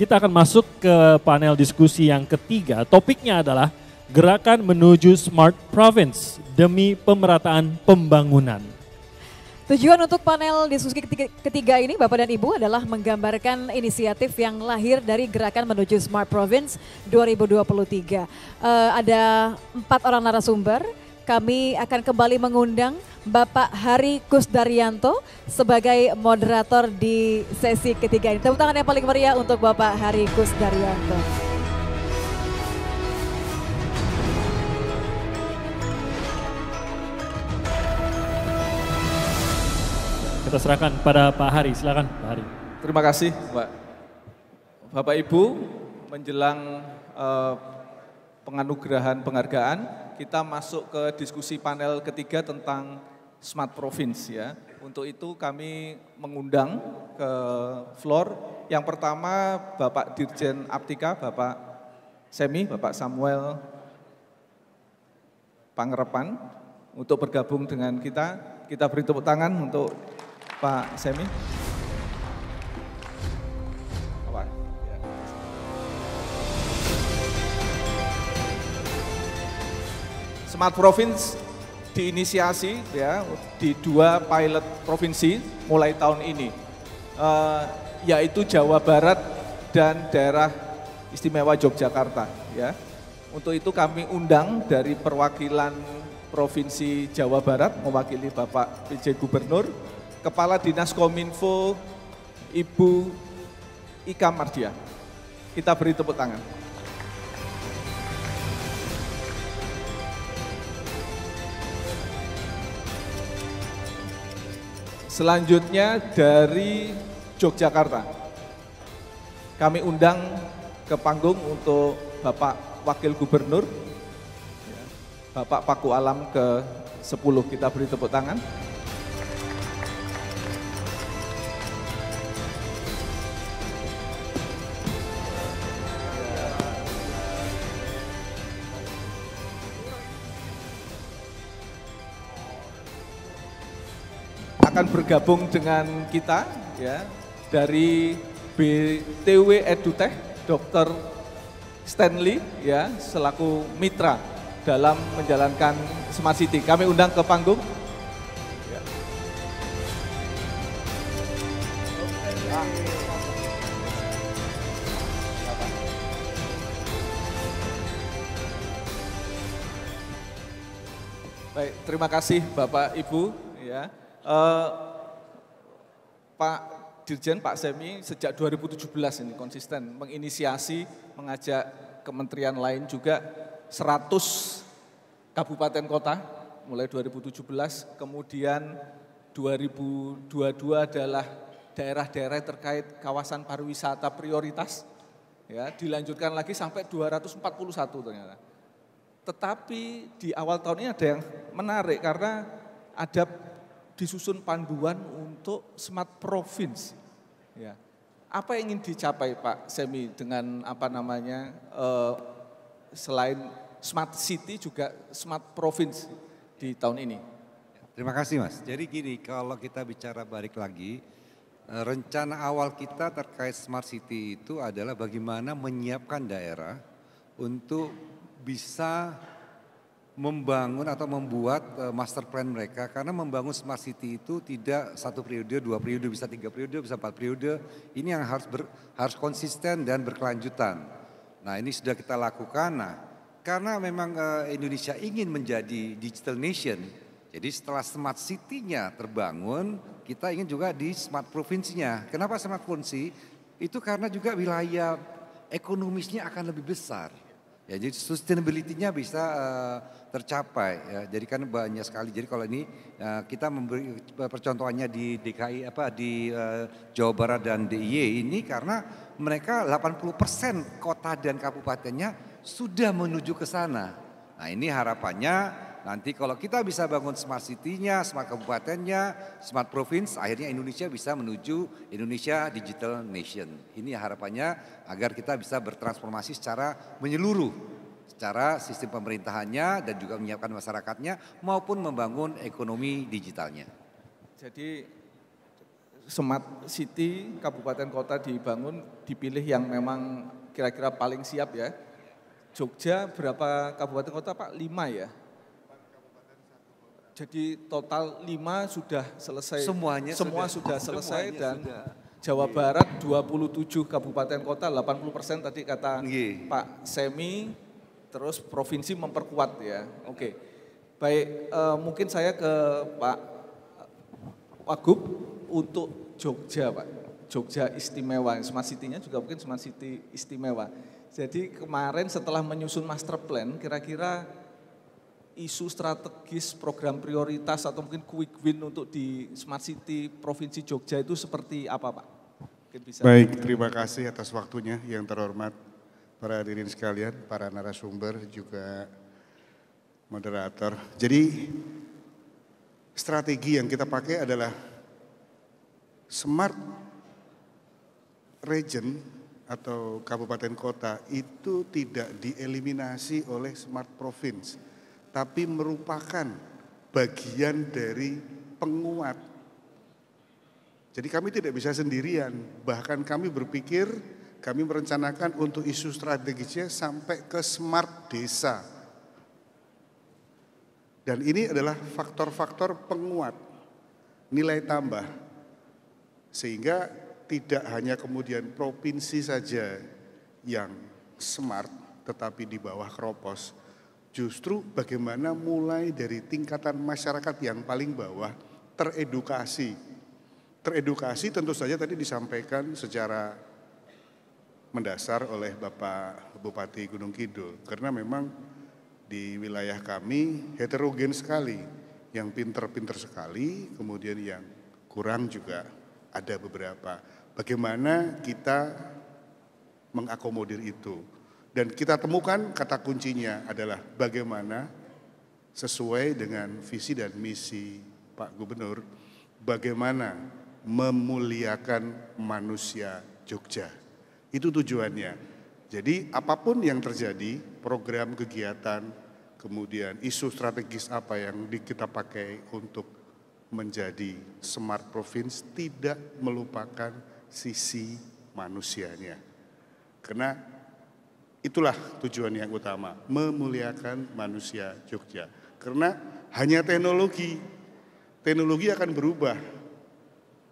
Kita akan masuk ke panel diskusi yang ketiga. Topiknya adalah gerakan menuju Smart Province demi pemerataan pembangunan. Tujuan untuk panel diskusi ketiga ini Bapak dan Ibu adalah menggambarkan inisiatif yang lahir dari gerakan menuju Smart Province 2023. Uh, eh, ada empat orang narasumber kami akan kembali mengundang Bapak Hari Kusdaryanto sebagai moderator di sesi ketiga ini. Tepuk tangan yang paling meriah untuk Bapak Hari Kusdaryanto. Kita serahkan pada Pak Hari, silakan Pak Hari. Terima kasih Pak. Bapak Ibu, menjelang uh, penganugerahan penghargaan, kita masuk ke diskusi panel ketiga tentang Smart Province ya. Untuk itu kami mengundang ke floor yang pertama Bapak Dirjen Aptika, Bapak Semi, Bapak Samuel Pangerepan untuk bergabung dengan kita. Kita beri tepuk tangan untuk Pak Semi. Smart Province diinisiasi ya di dua pilot provinsi mulai tahun ini, e, yaitu Jawa Barat dan daerah istimewa Yogyakarta. Ya. Untuk itu kami undang dari perwakilan Provinsi Jawa Barat mewakili Bapak PJ Gubernur, Kepala Dinas Kominfo Ibu Ika Mardia. Kita beri tepuk tangan. Selanjutnya dari Yogyakarta. Kami undang ke panggung untuk Bapak Wakil Gubernur, Bapak Paku Alam ke-10. Kita beri tepuk tangan. bergabung dengan kita ya dari BTW Edutech, Dr. Stanley ya selaku mitra dalam menjalankan Smart City. Kami undang ke panggung. Ya. Baik, terima kasih Bapak Ibu ya. Eh, Pak Dirjen Pak Semi sejak 2017 ini konsisten menginisiasi mengajak kementerian lain juga 100 kabupaten kota mulai 2017 kemudian 2022 adalah daerah-daerah terkait kawasan pariwisata prioritas ya dilanjutkan lagi sampai 241 ternyata. Tetapi di awal tahun ini ada yang menarik karena ada disusun panduan untuk smart province. Ya. Apa yang ingin dicapai Pak Semi dengan apa namanya uh, selain smart city juga smart province di tahun ini? Terima kasih Mas. Jadi gini, kalau kita bicara balik lagi, eh, rencana awal kita terkait smart city itu adalah bagaimana menyiapkan daerah untuk bisa membangun atau membuat eh, master plan mereka karena membangun smart city itu tidak satu periode, dua periode, bisa tiga periode, bisa empat periode. Ini yang harus ber, harus konsisten dan berkelanjutan. Nah, ini sudah kita lakukan. Nah, karena memang eh, Indonesia ingin menjadi digital nation, jadi setelah smart city-nya terbangun, kita ingin juga di smart provinsinya. Kenapa smart provinsi? Itu karena juga wilayah ekonomisnya akan lebih besar. Ya, jadi sustainability-nya bisa uh, tercapai. Ya. Jadi kan banyak sekali. Jadi kalau ini uh, kita memberi eh, percontohannya di DKI apa di uh, Jawa Barat dan DIY ini karena mereka 80% kota dan kabupatennya sudah menuju ke sana. Nah, ini harapannya Nanti kalau kita bisa bangun smart city-nya, smart kabupatennya, smart province, akhirnya Indonesia bisa menuju Indonesia Digital Nation. Ini harapannya agar kita bisa bertransformasi secara menyeluruh secara sistem pemerintahannya dan juga menyiapkan masyarakatnya maupun membangun ekonomi digitalnya. Jadi smart city kabupaten kota dibangun dipilih yang memang kira-kira paling siap ya. Jogja berapa kabupaten kota Pak? Lima ya? Jadi total lima sudah selesai. Semuanya semua sudah, sudah selesai Semuanya dan sudah. Jawa yeah. Barat 27 kabupaten kota 80% tadi kata yeah. Pak Semi terus provinsi memperkuat ya. Oke. Okay. Iya. Baik, uh, mungkin saya ke Pak Wagub untuk Jogja, Pak. Jogja istimewa, Smart City-nya juga mungkin Smart City istimewa. Jadi kemarin setelah menyusun master plan, kira-kira isu strategis, program prioritas atau mungkin quick win untuk di Smart City Provinsi Jogja itu seperti apa Pak? bisa. Baik, terima kasih atas waktunya yang terhormat para hadirin sekalian, para narasumber juga moderator. Jadi strategi yang kita pakai adalah smart region atau kabupaten kota itu tidak dieliminasi oleh smart province tapi merupakan bagian dari penguat. Jadi kami tidak bisa sendirian, bahkan kami berpikir kami merencanakan untuk isu strategisnya sampai ke smart desa. Dan ini adalah faktor-faktor penguat nilai tambah. Sehingga tidak hanya kemudian provinsi saja yang smart tetapi di bawah kropos, Justru bagaimana mulai dari tingkatan masyarakat yang paling bawah teredukasi. Teredukasi tentu saja tadi disampaikan secara mendasar oleh Bapak Bupati Gunung Kidul karena memang di wilayah kami heterogen sekali, yang pinter-pinter sekali, kemudian yang kurang juga ada beberapa. Bagaimana kita mengakomodir itu? Dan kita temukan kata kuncinya adalah bagaimana sesuai dengan visi dan misi Pak Gubernur, bagaimana memuliakan manusia Jogja. Itu tujuannya. Jadi apapun yang terjadi, program kegiatan, kemudian isu strategis apa yang kita pakai untuk menjadi smart province tidak melupakan sisi manusianya. Karena Itulah tujuan yang utama, memuliakan manusia Jogja. Karena hanya teknologi, teknologi akan berubah.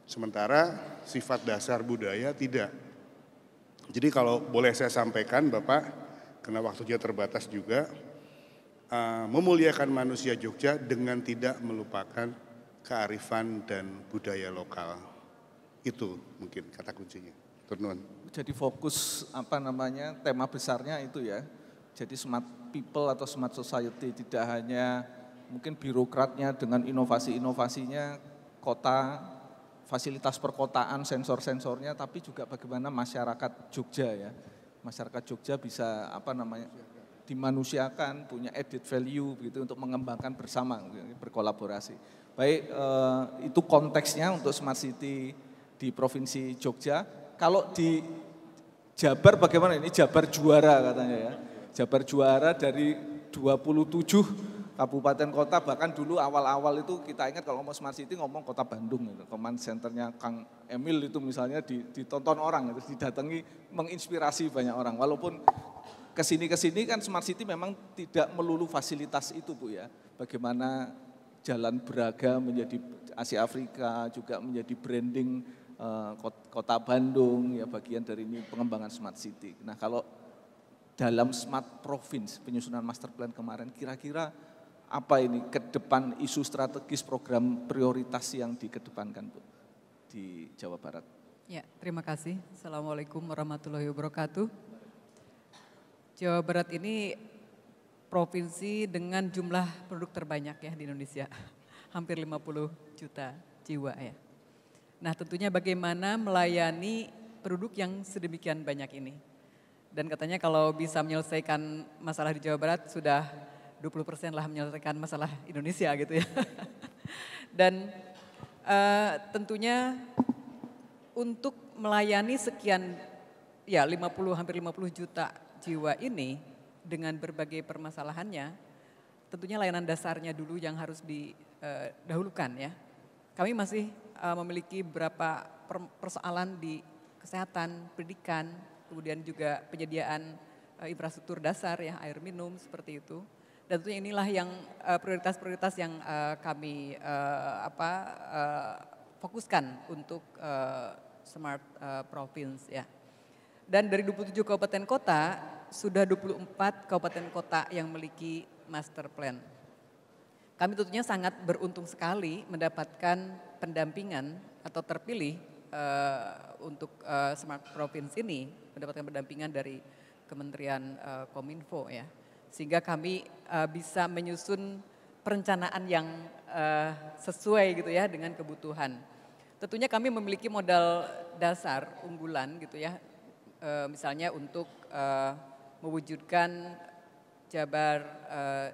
Sementara sifat dasar budaya tidak. Jadi kalau boleh saya sampaikan Bapak, karena waktunya terbatas juga, eh, memuliakan manusia Jogja dengan tidak melupakan kearifan dan budaya lokal. Itu mungkin kata kuncinya. Ternun. Jadi fokus apa namanya tema besarnya itu ya. Jadi smart people atau smart society tidak hanya mungkin birokratnya dengan inovasi-inovasinya kota fasilitas perkotaan sensor-sensornya tapi juga bagaimana masyarakat Jogja ya. Masyarakat Jogja bisa apa namanya dimanusiakan, punya added value begitu untuk mengembangkan bersama, berkolaborasi. Baik, eh, itu konteksnya untuk smart city di Provinsi Jogja kalau di Jabar bagaimana ini? Jabar juara katanya ya. Jabar juara dari 27 kabupaten kota bahkan dulu awal-awal itu kita ingat kalau ngomong smart city ngomong kota Bandung gitu. Command centernya Kang Emil itu misalnya ditonton orang gitu, didatangi menginspirasi banyak orang. Walaupun kesini kesini kan smart city memang tidak melulu fasilitas itu Bu ya. Bagaimana jalan beragam menjadi Asia Afrika juga menjadi branding Eh, kota Bandung ya bagian dari ini pengembangan smart city. Nah kalau dalam smart province penyusunan master plan kemarin kira-kira apa ini ke depan isu strategis program prioritas yang dikedepankan Bu di Jawa Barat? Ya, terima kasih. Assalamualaikum warahmatullahi wabarakatuh. Jawa Barat ini provinsi dengan jumlah penduduk terbanyak ya di Indonesia. Hampir 50 juta jiwa ya. Nah tentunya bagaimana melayani produk yang sedemikian banyak ini. Dan katanya kalau bisa menyelesaikan masalah di Jawa Barat sudah 20% lah menyelesaikan masalah Indonesia gitu ya. Dan uh, tentunya untuk melayani sekian ya 50 hampir 50 juta jiwa ini dengan berbagai permasalahannya, tentunya layanan dasarnya dulu yang harus didahulukan eh, ya. Kami masih uh, memiliki beberapa persoalan di kesehatan, pendidikan, kemudian juga penyediaan uh, infrastruktur dasar ya air minum seperti itu. Dan tentunya inilah yang eh, prioritas-prioritas uh, yang uh, kami uh, apa uh, fokuskan untuk uh, Smart uh, Province ya. Dan dari 27 kabupaten kota sudah 24 kabupaten kota yang memiliki master plan. Kami tentunya sangat beruntung sekali mendapatkan pendampingan atau terpilih uh, untuk uh, Smart Province ini mendapatkan pendampingan dari Kementerian uh, Kominfo ya. Sehingga kami uh, bisa menyusun perencanaan yang uh, sesuai gitu ya dengan kebutuhan. Tentunya kami memiliki modal dasar unggulan gitu ya. Uh, misalnya untuk uh, mewujudkan Jabar uh,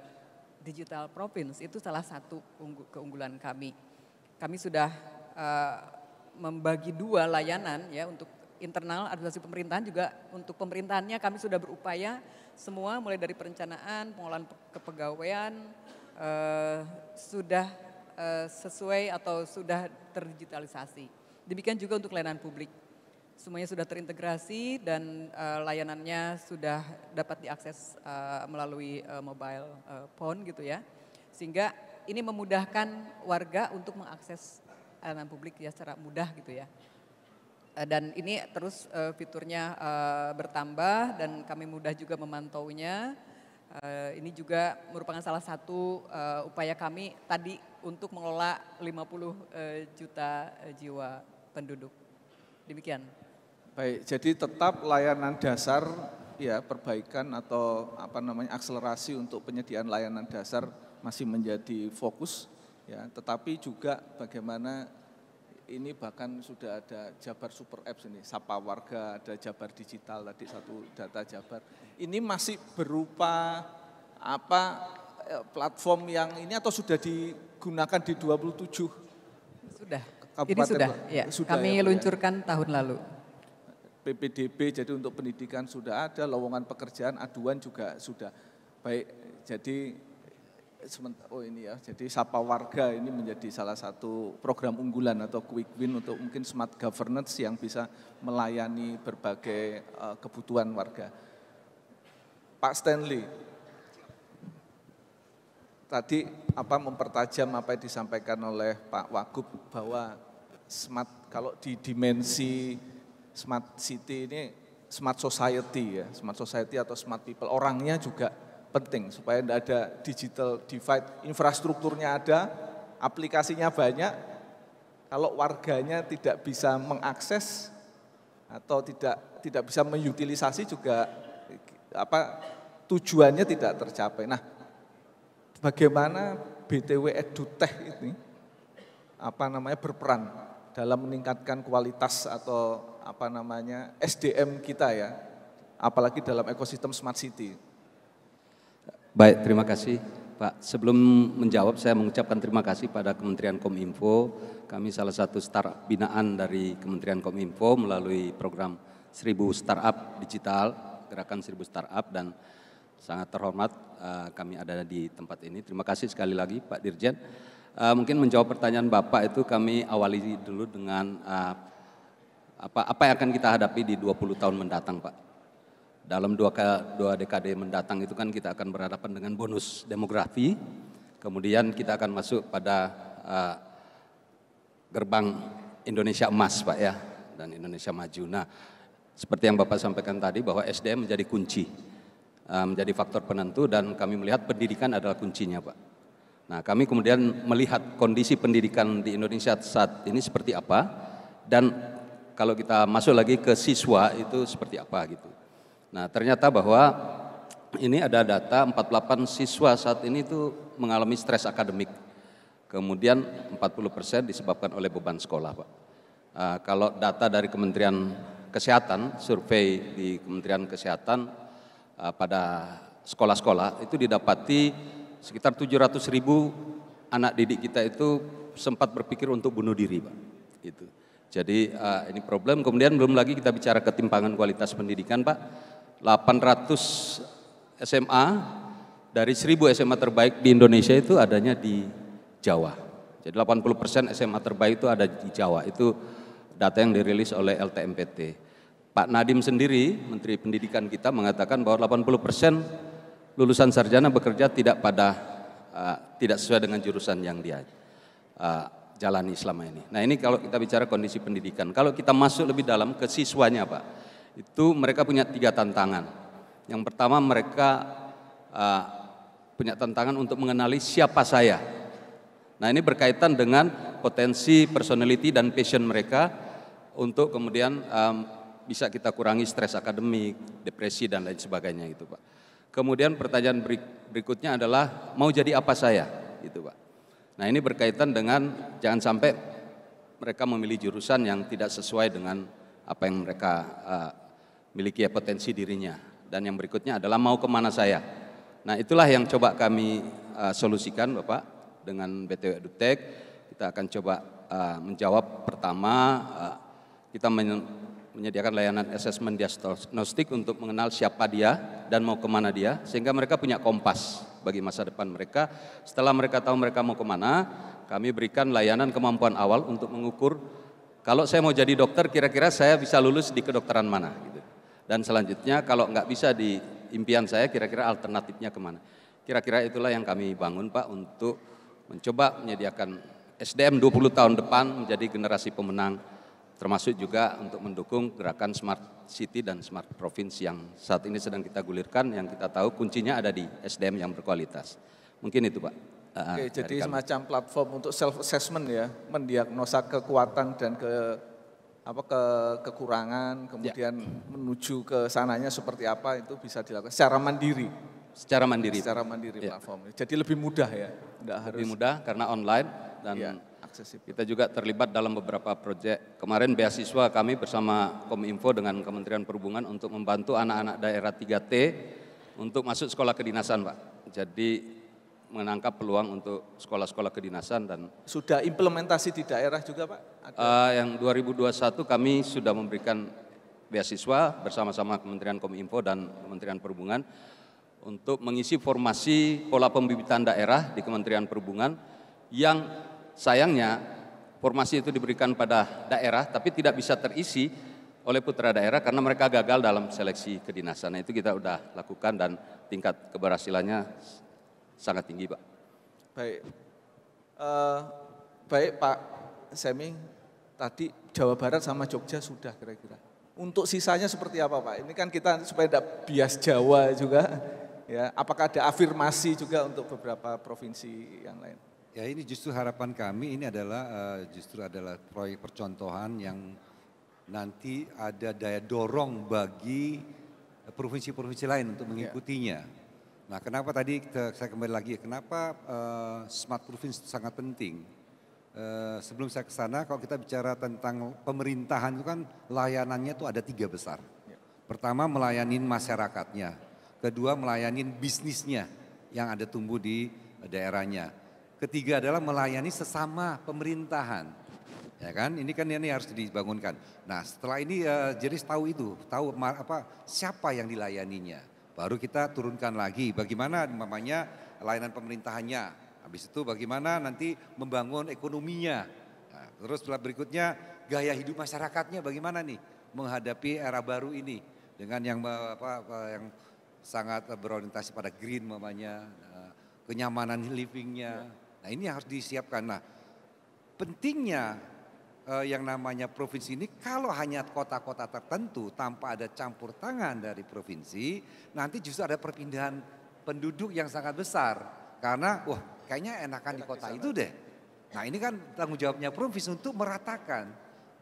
Digital Province itu salah satu keunggulan kami kami sudah uh, membagi dua layanan ya untuk internal administrasi pemerintahan juga untuk pemerintahannya kami sudah berupaya semua mulai dari perencanaan, pengolahan kepegawaian uh, sudah uh, sesuai atau sudah terdigitalisasi. Demikian juga untuk layanan publik. Semuanya sudah terintegrasi dan uh, layanannya sudah dapat diakses uh, melalui uh, mobile uh, phone gitu ya. Sehingga ini memudahkan warga untuk mengakses layanan eh, publik ya secara mudah gitu ya. Eh, dan ini terus eh, fiturnya bertambah dan kami mudah juga memantaunya. Ini juga merupakan salah satu upaya kami tadi untuk mengelola 50 juta jiwa penduduk. Demikian. Baik, jadi tetap layanan dasar ya perbaikan atau apa namanya akselerasi untuk penyediaan layanan dasar masih menjadi fokus ya tetapi juga bagaimana ini bahkan sudah ada Jabar Super Apps ini, Sapa Warga, ada Jabar Digital tadi satu data Jabar. Ini masih berupa apa eh, platform yang ini atau sudah digunakan di 27? Sudah. Kabupaten ini sudah, ya. sudah kami ya, ya. luncurkan ya. tahun lalu. PPDB jadi untuk pendidikan sudah ada, lowongan pekerjaan, aduan juga sudah. Baik, jadi sementara oh ini ya jadi sapa warga ini menjadi salah satu program unggulan atau quick win untuk mungkin smart governance yang bisa melayani berbagai eh, kebutuhan warga. Pak Stanley tadi apa mempertajam apa yang disampaikan oleh Pak Wagub bahwa smart kalau di dimensi smart city ini smart society ya, smart society atau smart people orangnya juga penting supaya tidak ada digital divide. Infrastrukturnya ada, aplikasinya banyak. Kalau warganya tidak bisa mengakses atau tidak tidak bisa mengutilisasi juga apa tujuannya tidak tercapai. Nah, bagaimana BTW EduTech ini apa namanya berperan dalam meningkatkan kualitas atau apa namanya SDM kita ya, apalagi dalam ekosistem smart city. Baik, terima kasih Pak. Sebelum menjawab, saya mengucapkan terima kasih pada Kementerian Kominfo. Kami salah satu startup binaan dari Kementerian Kominfo melalui program Seribu Startup Digital, gerakan Seribu Startup dan sangat terhormat uh, kami ada di tempat ini. Terima kasih sekali lagi Pak Dirjen. Uh, mungkin menjawab pertanyaan Bapak itu kami awali dulu dengan uh, apa apa yang akan kita hadapi di 20 tahun mendatang, Pak dalam dua, dua dekade mendatang itu kan kita akan berhadapan dengan bonus demografi, kemudian kita akan masuk pada uh, gerbang Indonesia emas Pak ya, dan Indonesia maju. Nah, seperti yang Bapak sampaikan tadi bahwa SDM menjadi kunci, eh, menjadi faktor penentu dan kami melihat pendidikan adalah kuncinya Pak. Nah, kami kemudian melihat kondisi pendidikan di Indonesia saat ini seperti apa dan kalau kita masuk lagi ke siswa itu seperti apa gitu. Nah, ternyata bahwa ini ada data 48 siswa saat ini itu mengalami stres akademik. Kemudian 40% disebabkan oleh beban sekolah, Pak. Uh, kalau data dari Kementerian Kesehatan, survei di Kementerian Kesehatan uh, pada sekolah-sekolah itu didapati sekitar 700 ribu anak didik kita itu sempat berpikir untuk bunuh diri, Pak. Itu. Jadi uh, ini problem. Kemudian belum lagi kita bicara ketimpangan kualitas pendidikan, Pak 800 SMA dari 1000 SMA terbaik di Indonesia itu adanya di Jawa. Jadi 80% SMA terbaik itu ada di Jawa. Itu data yang dirilis oleh LTMPT. Pak Nadim sendiri, Menteri Pendidikan kita mengatakan bahwa 80% lulusan sarjana bekerja tidak pada uh, tidak sesuai dengan jurusan yang dia uh, jalani selama ini. Nah, ini kalau kita bicara kondisi pendidikan. Kalau kita masuk lebih dalam ke siswanya, Pak itu mereka punya tiga tantangan. Yang pertama mereka uh, punya tantangan untuk mengenali siapa saya. Nah ini berkaitan dengan potensi personality dan passion mereka untuk kemudian um, bisa kita kurangi stres akademik, depresi dan lain sebagainya itu pak. Kemudian pertanyaan berikutnya adalah mau jadi apa saya, itu pak. Nah ini berkaitan dengan jangan sampai mereka memilih jurusan yang tidak sesuai dengan apa yang mereka uh, miliki ya potensi dirinya. Dan yang berikutnya adalah mau kemana saya. Nah itulah yang coba kami uh, solusikan Bapak dengan BTW Edutech. Kita akan coba uh, menjawab pertama uh, kita men menyediakan layanan assessment diagnostik untuk mengenal siapa dia dan mau kemana dia sehingga mereka punya kompas bagi masa depan mereka. Setelah mereka tahu mereka mau kemana, kami berikan layanan kemampuan awal untuk mengukur kalau saya mau jadi dokter kira-kira saya bisa lulus di kedokteran mana. Dan selanjutnya kalau nggak bisa di impian saya kira-kira alternatifnya kemana. Kira-kira itulah yang kami bangun Pak untuk mencoba menyediakan SDM 20 tahun depan menjadi generasi pemenang termasuk juga untuk mendukung gerakan smart city dan smart Province yang saat ini sedang kita gulirkan yang kita tahu kuncinya ada di SDM yang berkualitas. Mungkin itu Pak. Ah, ah, Oke, jadi kami. semacam platform untuk self assessment ya, mendiagnosa kekuatan dan ke apa ke kekurangan kemudian ya. menuju ke sananya seperti apa itu bisa dilakukan secara mandiri secara mandiri secara mandiri ya. platform jadi lebih mudah ya Nggak harus lebih mudah karena online dan ya, aksesibel. kita juga terlibat dalam beberapa proyek kemarin beasiswa kami bersama Kominfo dengan Kementerian Perhubungan untuk membantu anak-anak daerah 3T untuk masuk sekolah kedinasan Pak jadi menangkap peluang untuk sekolah-sekolah kedinasan dan sudah implementasi di daerah juga pak? Ada? Uh, yang 2021 kami sudah memberikan beasiswa bersama-sama Kementerian Kominfo dan Kementerian Perhubungan untuk mengisi formasi pola pembibitan daerah di Kementerian Perhubungan yang sayangnya formasi itu diberikan pada daerah tapi tidak bisa terisi oleh putra daerah karena mereka gagal dalam seleksi kedinasan. Nah, itu kita sudah lakukan dan tingkat keberhasilannya sangat tinggi Pak. Baik, uh, baik Pak Seming, tadi Jawa Barat sama Jogja sudah kira-kira. Untuk sisanya seperti apa Pak? Ini kan kita supaya tidak bias Jawa juga. Ya, apakah ada afirmasi juga untuk beberapa provinsi yang lain? Ya ini justru harapan kami ini adalah uh, justru adalah proyek percontohan yang nanti ada daya dorong bagi eh, provinsi-provinsi lain untuk iya. mengikutinya. Nah, kenapa tadi kita, saya kembali lagi, kenapa uh, smart proofing sangat penting? Uh, sebelum saya ke sana, kalau kita bicara tentang pemerintahan itu kan layanannya itu ada tiga besar. Ya. Pertama melayani masyarakatnya, kedua melayani bisnisnya yang ada tumbuh di daerahnya. Ketiga adalah melayani sesama pemerintahan. Ya kan? Ini kan ini harus dibangunkan. Nah, setelah ini uh, jadi tahu itu, tahu apa siapa yang dilayaninya Baru kita turunkan lagi bagaimana namanya layanan pemerintahannya. Habis itu bagaimana nanti membangun ekonominya. Nah, terus berikutnya gaya hidup masyarakatnya bagaimana nih menghadapi era baru ini dengan yang apa, apa yang sangat berorientasi pada green namanya eh, kenyamanan livingnya. Ya. Nah ini harus disiapkan. Nah pentingnya eh, yang namanya provinsi ini kalau hanya kota-kota tertentu tanpa ada campur tangan dari provinsi, nanti justru ada perpindahan penduduk yang sangat besar karena wah kayaknya enakan Enak di kota itu deh. Nah ini kan tanggung jawabnya provinsi untuk meratakan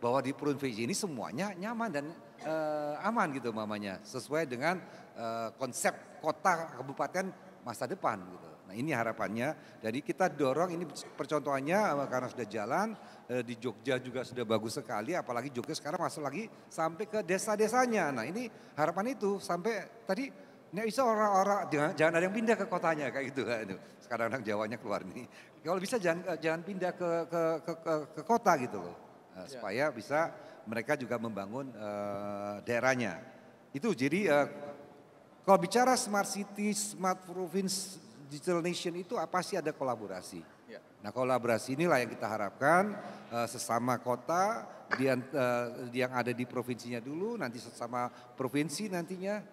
bahwa di provinsi ini semuanya nyaman dan eh, aman gitu mamanya sesuai dengan eh, konsep kota kabupaten masa depan gitu. Nah ini harapannya, jadi kita dorong ini percontohannya eh, karena sudah jalan, eh, di Jogja juga sudah bagus sekali, apalagi Jogja sekarang masuk lagi sampai ke desa-desanya. Nah ini harapan itu sampai tadi Nggak bisa orang-orang jangan ada yang pindah ke kotanya kayak gitu. gitu. Sekarang Jawa Jawanya keluar nih. Kalau bisa jangan eh, jangan pindah ke ke ke, ke, ke kota gitu loh. Ya. supaya bisa mereka juga membangun uh, daerahnya. Itu jadi uh, kalau bicara smart city, smart province digital nation itu apa ah, sih ada kolaborasi. Ya. Nah kolaborasi inilah yang kita harapkan uh, sesama kota di, uh, yang ada di provinsinya dulu, nanti sesama provinsi nantinya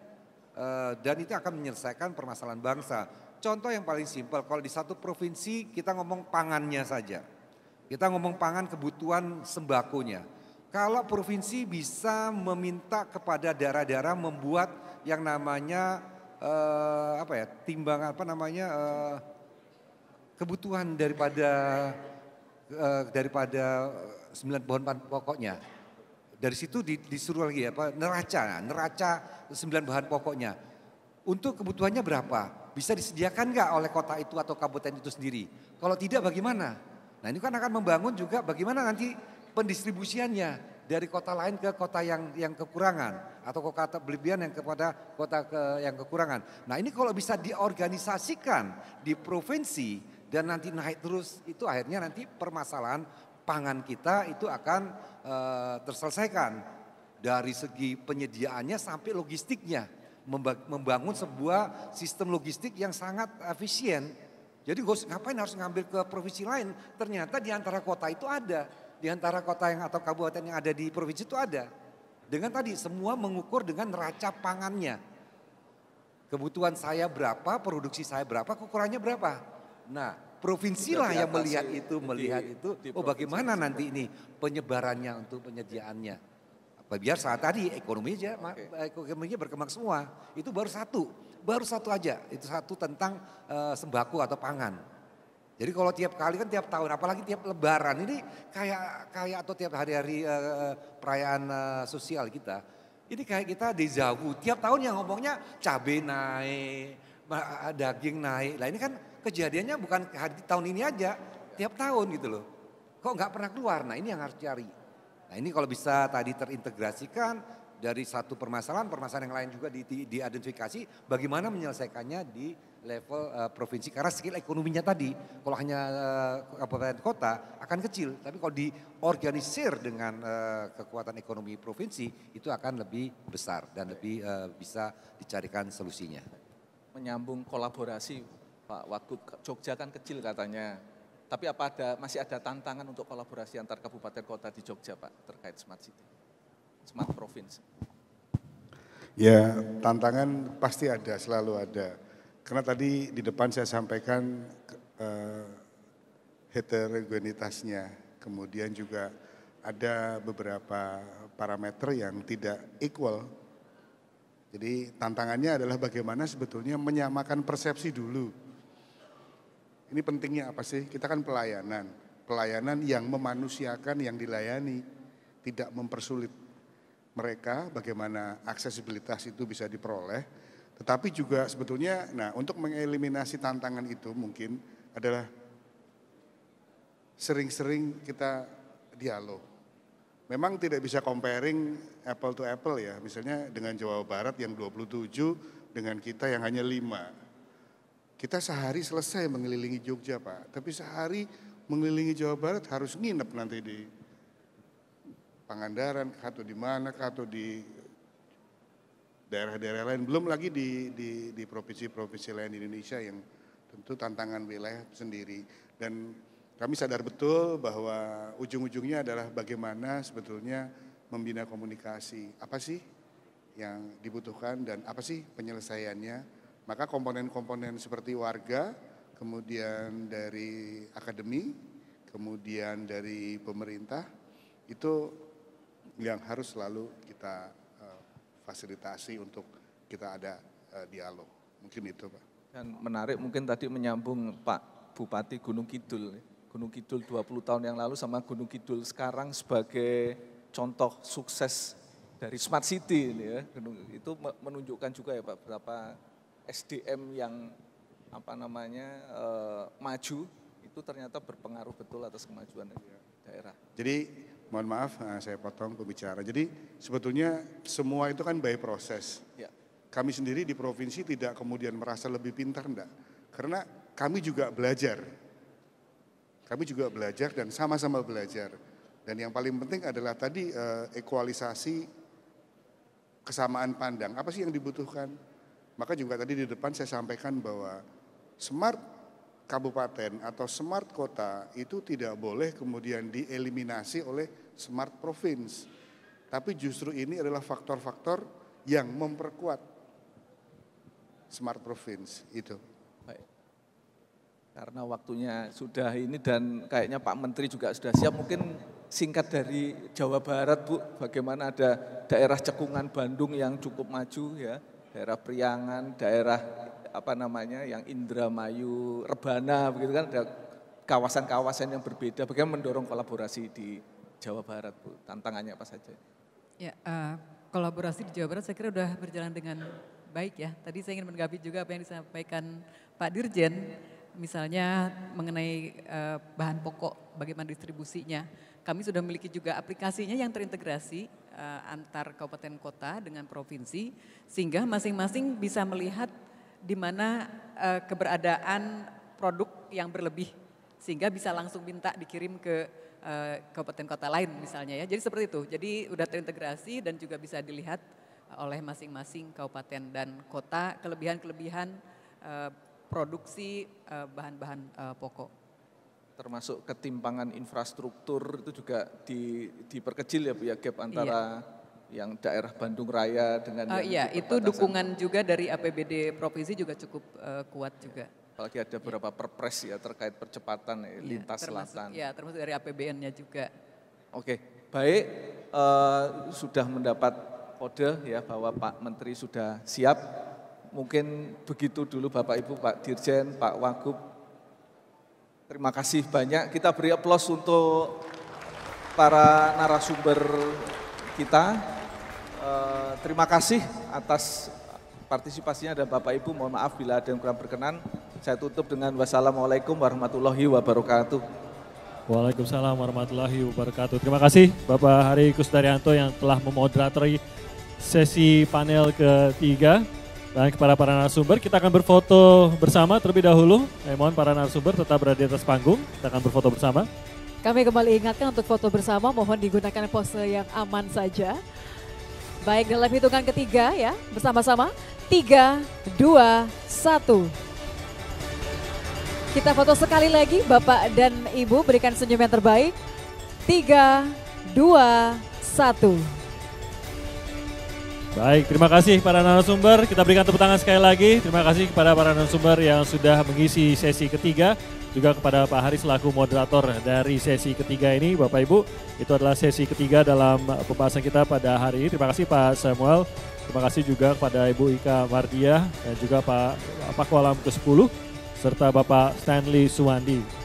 uh, dan itu akan menyelesaikan permasalahan bangsa. Contoh yang paling simpel, kalau di satu provinsi kita ngomong pangannya saja. Kita ngomong pangan kebutuhan sembakonya. Kalau provinsi bisa meminta kepada daerah-daerah membuat yang namanya uh, apa ya timbang apa namanya uh, kebutuhan daripada uh, daripada sembilan bahan pokoknya. Dari situ disuruh lagi apa neraca neraca sembilan bahan pokoknya. Untuk kebutuhannya berapa? Bisa disediakan nggak oleh kota itu atau kabupaten itu sendiri? Kalau tidak bagaimana? Nah ini kan akan membangun juga bagaimana nanti pendistribusiannya dari kota lain ke kota yang yang kekurangan atau ke kota kelebihan yang kepada kota ke, yang kekurangan. Nah ini kalau bisa diorganisasikan di provinsi dan nanti naik terus itu akhirnya nanti permasalahan pangan kita itu akan e, terselesaikan dari segi penyediaannya sampai logistiknya membangun sebuah sistem logistik yang sangat efisien. Jadi ngapain harus ngambil ke provinsi lain? Ternyata di antara kota itu ada di antara kota yang atau kabupaten yang ada di provinsi itu ada. Dengan tadi semua mengukur dengan neraca pangannya. Kebutuhan saya berapa, produksi saya berapa, ukurannya berapa. Nah, provinsilah yang melihat itu, di, melihat itu, di oh bagaimana di nanti ini penyebarannya untuk penyediaannya. Apa biar saat tadi ekonomi aja, okay. ekonominya berkembang semua. Itu baru satu, baru satu aja. Itu satu tentang uh, sembako atau pangan. Jadi kalau tiap kali kan tiap tahun, apalagi tiap lebaran ini kayak kayak atau tiap hari-hari uh, perayaan uh, sosial kita, ini kayak kita di Tiap tahun yang ngomongnya cabai naik, daging naik. Nah ini kan kejadiannya bukan hari tahun ini aja, tiap tahun gitu loh. Kok nggak pernah keluar? Nah ini yang harus cari. Nah ini kalau bisa tadi terintegrasikan dari satu permasalahan, permasalahan yang lain juga diidentifikasi, di bagaimana menyelesaikannya di level uh, provinsi karena skill ekonominya tadi kalau hanya uh, kabupaten kota akan kecil tapi kalau diorganisir dengan uh, kekuatan ekonomi provinsi itu akan lebih besar dan lebih uh, bisa dicarikan solusinya menyambung kolaborasi Pak waktu Jogja kan kecil katanya tapi apa ada masih ada tantangan untuk kolaborasi antar kabupaten kota di Jogja Pak terkait smart city smart province ya tantangan pasti ada selalu ada karena tadi di depan saya sampaikan uh, heterogenitasnya, kemudian juga ada beberapa parameter yang tidak equal. Jadi tantangannya adalah bagaimana sebetulnya menyamakan persepsi dulu. Ini pentingnya apa sih? Kita kan pelayanan. Pelayanan yang memanusiakan yang dilayani, tidak mempersulit mereka bagaimana aksesibilitas itu bisa diperoleh tetapi juga sebetulnya, nah untuk mengeliminasi tantangan itu mungkin adalah sering-sering kita dialog. Memang tidak bisa comparing apple to apple ya, misalnya dengan Jawa Barat yang 27 dengan kita yang hanya 5. Kita sehari selesai mengelilingi Jogja Pak, tapi sehari mengelilingi Jawa Barat harus nginep nanti di Pangandaran atau di mana atau di daerah-daerah lain. Belum lagi di di provinsi-provinsi lain di Indonesia yang tentu tantangan wilayah sendiri. Dan kami sadar betul bahwa ujung-ujungnya adalah bagaimana sebetulnya membina komunikasi. Apa sih yang dibutuhkan dan apa sih penyelesaiannya? Maka komponen-komponen seperti warga, kemudian dari akademi, kemudian dari pemerintah itu yang harus selalu kita fasilitasi untuk kita ada uh, dialog. Mungkin itu Pak. Dan menarik mungkin tadi menyambung Pak Bupati Gunung Kidul. Gunung Kidul 20 tahun yang lalu sama Gunung Kidul sekarang sebagai contoh sukses dari smart city ini ya. Itu menunjukkan juga ya Pak berapa SDM yang apa namanya eh, maju itu ternyata berpengaruh betul atas kemajuan daerah. Jadi mohon maaf eh, saya potong pembicara. Jadi sebetulnya semua itu kan by proses. Ya. Kami sendiri di provinsi tidak kemudian merasa lebih pintar enggak. Karena kami juga belajar. Kami juga belajar dan sama-sama belajar. Dan yang paling penting adalah tadi eh, equalisasi ekualisasi kesamaan pandang. Apa sih yang dibutuhkan? Maka juga tadi di depan saya sampaikan bahwa smart kabupaten atau smart kota itu tidak boleh kemudian dieliminasi oleh smart province. Tapi justru ini adalah faktor-faktor yang memperkuat smart province itu. Baik. Karena waktunya sudah ini dan kayaknya Pak Menteri juga sudah siap mungkin singkat dari Jawa Barat Bu, bagaimana ada daerah cekungan Bandung yang cukup maju ya, daerah Priangan, daerah apa namanya yang Indramayu, Rebana begitu kan ada kawasan-kawasan yang berbeda. Bagaimana mendorong kolaborasi di Jawa Barat, Bu? Tantangannya apa saja? Ya, uh, kolaborasi di Jawa Barat saya kira sudah berjalan dengan baik ya. Tadi saya ingin menggapi juga apa yang disampaikan Pak Dirjen, misalnya mengenai uh, bahan pokok, bagaimana distribusinya. Kami sudah memiliki juga aplikasinya yang terintegrasi eh, antar kabupaten kota dengan provinsi, sehingga masing-masing bisa melihat di mana uh, keberadaan produk yang berlebih sehingga bisa langsung minta dikirim ke uh, kabupaten kota lain misalnya ya. Jadi seperti itu. Jadi udah terintegrasi dan juga bisa dilihat eh, oleh masing-masing kabupaten dan kota kelebihan-kelebihan uh, produksi uh, bahan-bahan uh, pokok. Termasuk ketimpangan infrastruktur itu juga di, diperkecil ya Bu ya gap antara iya yang daerah Bandung Raya dengan oh, iya itu dukungan juga dari APBD provinsi juga cukup uh, kuat juga. Apalagi ada iya. beberapa ya. perpres ya terkait percepatan ya, lintas termasuk, selatan. Ya termasuk dari APBN-nya juga. Oke, baik uh, sudah mendapat kode ya bahwa Pak Menteri sudah siap. Mungkin begitu dulu Bapak Ibu, Pak Dirjen, Pak Wagub. Terima kasih banyak. Kita beri aplaus untuk para narasumber kita Eh, terima kasih atas partisipasinya dan Bapak Ibu mohon maaf bila ada yang kurang berkenan. Saya tutup dengan wassalamualaikum warahmatullahi wabarakatuh. Waalaikumsalam warahmatullahi wabarakatuh. Terima kasih Bapak Hari Kustarianto yang telah memoderatori sesi panel ketiga. Dan kepada para narasumber, kita akan berfoto bersama terlebih dahulu. Saya eh, mohon para narasumber tetap berada di atas panggung, kita akan berfoto bersama. Kami kembali ingatkan untuk foto bersama, mohon digunakan pose yang aman saja. Baik dalam hitungan ketiga ya, bersama-sama. Tiga, dua, satu. Kita foto sekali lagi Bapak dan Ibu berikan senyum yang terbaik. Tiga, dua, satu. Baik, terima kasih para narasumber. Kita berikan tepuk tangan sekali lagi. Terima kasih kepada para narasumber yang sudah mengisi sesi ketiga juga kepada Pak Haris selaku moderator dari sesi ketiga ini. Bapak Ibu, itu adalah sesi ketiga dalam pembahasan kita pada hari ini. Terima kasih Pak Samuel, terima kasih juga kepada Ibu Ika Mardia dan juga Pak Pak Kolam ke-10 serta Bapak Stanley Suwandi.